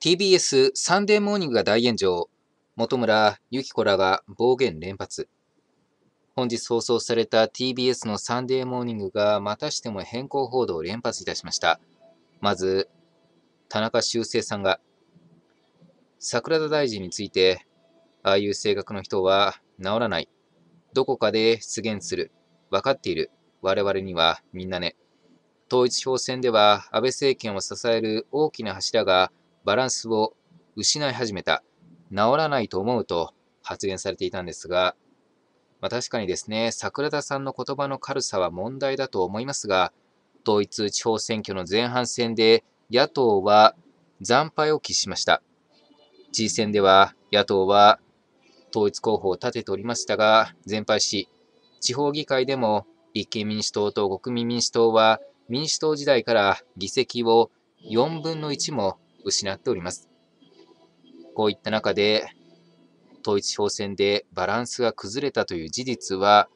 TBS サンデーモーニングが大炎上、本村由紀子らが暴言連発。本日放送された TBS のサンデーモーニングがまたしても変更報道を連発いたしました。まず、田中修正さんが、桜田大臣について、ああいう性格の人は治らない。どこかで出現する。分かっている。我々にはみんなね。統一票選では安倍政権を支える大きな柱がバランスを失い始めた、治らないと思うと発言されていたんですが、まあ、確かにですね、桜田さんの言葉の軽さは問題だと思いますが、統一地方選挙の前半戦で野党は惨敗を喫しました。知事選では野党は統一候補を立てておりましたが、全敗し、地方議会でも立憲民主党と国民民主党は民主党時代から議席を4分の1も失っております。こういった中で、統一地方選でバランスが崩れたという事実は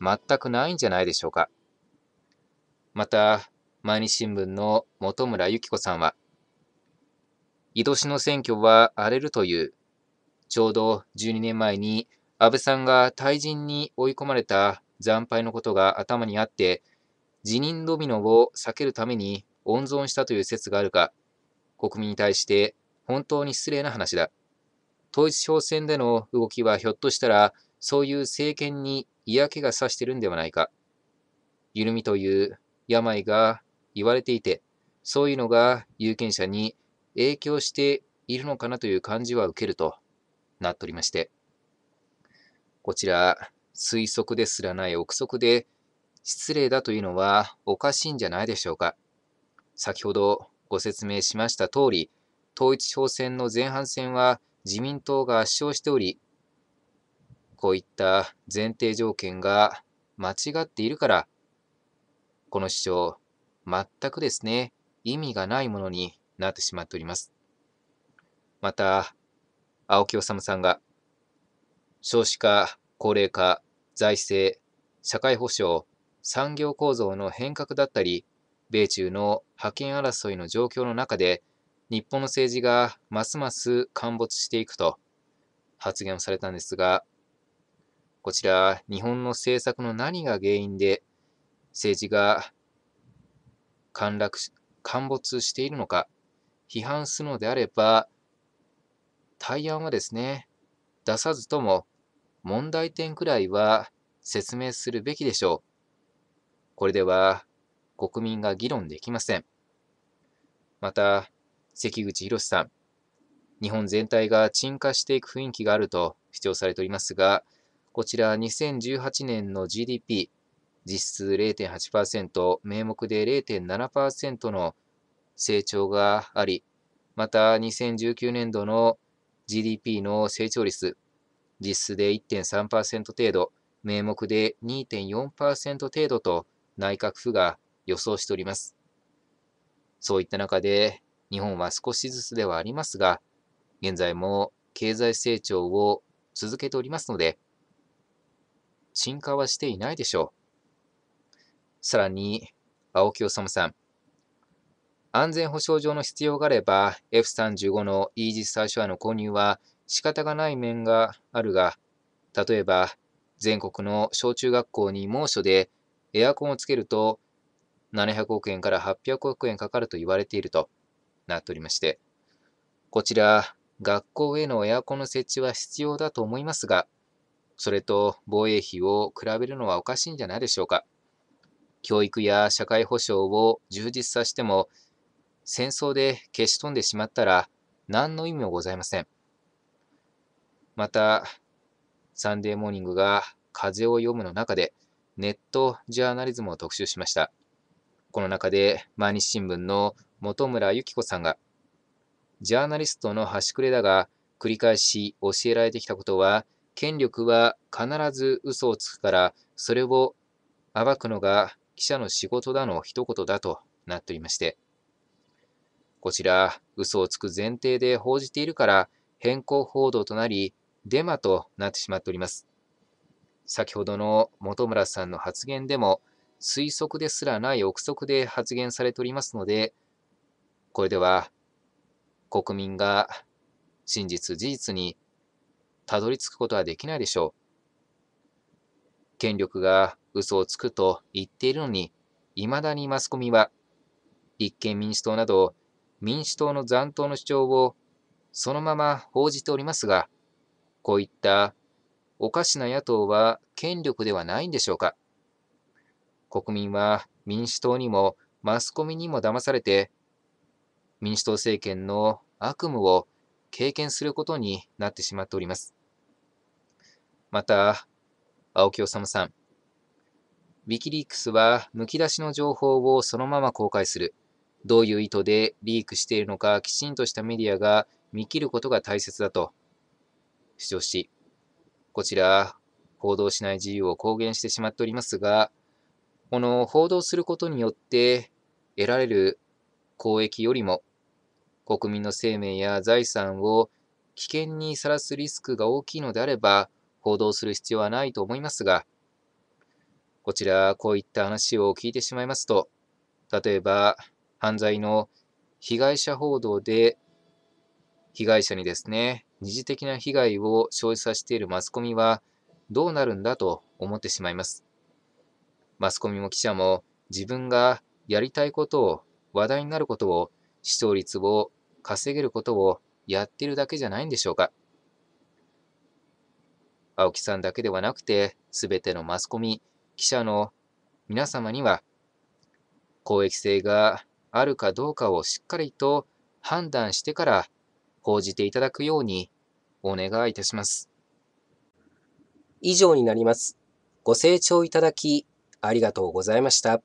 全くないんじゃないでしょうか。また、毎日新聞の本村由紀子さんは、井戸市の選挙は荒れるという、ちょうど12年前に安倍さんが退陣に追い込まれた惨敗のことが頭にあって、辞任ドミノを避けるために温存したという説があるか、国民に対して本当に失礼な話だ。統一地方選での動きはひょっとしたら、そういう政権に嫌気がさしてるんではないか。緩みという病が言われていて、そういうのが有権者に影響しているのかなという感じは受けるとなっておりまして。こちら、推測ですらない憶測で、失礼だというのはおかしいんじゃないでしょうか。先ほどご説明しました通り、統一地方選の前半戦は自民党が圧勝しており、こういった前提条件が間違っているから、この主張、全くですね、意味がないものになってしまっております。また、青木治さんが、少子化、高齢化、財政、社会保障、産業構造の変革だったり、米中の覇権争いの状況の中で、日本の政治がますます陥没していくと発言をされたんですが、こちら、日本の政策の何が原因で政治が陥落し、陥没しているのか、批判するのであれば、対案はですね、出さずとも問題点くらいは説明するべきでしょう。これでは国民が議論できません。また、関口博さん、日本全体が沈下していく雰囲気があると主張されておりますが、こちら2018年の GDP、実質0.8%、名目で0.7%の成長があり、また2019年度の GDP の成長率、実質で1.3%程度、名目で2.4%程度と内閣府が予想しております。そういった中で、日本は少しずつではありますが、現在も経済成長を続けておりますので、進化はしていないでしょう。さらに、青木治さん、安全保障上の必要があれば、F35 のイージス・最ショアの購入は仕方がない面があるが、例えば、全国の小中学校に猛暑でエアコンをつけると700億円から800億円かかると言われているとなっておりまして、こちら、学校へのエアコンの設置は必要だと思いますが、それと防衛費を比べるのはおかしいんじゃないでしょうか。教育や社会保障を充実させても、戦争で消し飛んでしまったら何の意味もございません。また、サンデーモーニングが風を読むの中でネットジャーナリズムを特集しました。この中で毎日新聞の本村由紀子さんが、ジャーナリストの端くれだが、繰り返し教えられてきたことは、権力は必ず嘘をつくから、それを暴くのが記者の仕事だの一言だとなっておりまして、こちら、嘘をつく前提で報じているから、変更報道となり、デマとなってしまっております。先ほどの本村さんの発言でも、推測ですらない憶測で発言されておりますので、これでは国民が真実事実にたどり着くことはできないでしょう。権力が嘘をつくと言っているのに、いまだにマスコミは立憲民主党など民主党の残党の主張をそのまま報じておりますが、こういったおかしな野党は権力ではないんでしょうか。国民は民主党にもマスコミにも騙されて、民主党政権の悪夢を経験することになってしまっております。また、青木治さん、ウィキリークスはむき出しの情報をそのまま公開する。どういう意図でリークしているのか、きちんとしたメディアが見切ることが大切だと主張し、こちら、報道しない自由を公言してしまっておりますが、この報道することによって得られる公益よりも国民の生命や財産を危険にさらすリスクが大きいのであれば報道する必要はないと思いますが、こちらこういった話を聞いてしまいますと、例えば犯罪の被害者報道で被害者にですね、二次的な被害を生じさせているマスコミはどうなるんだと思ってしまいます。マスコミも記者も自分がやりたいことを、話題になることを、視聴率を稼げることをやってるだけじゃないんでしょうか。青木さんだけではなくて、すべてのマスコミ、記者の皆様には、公益性があるかどうかをしっかりと判断してから報じていただくようにお願いいたします。以上になります。ご清聴いただきありがとうございました。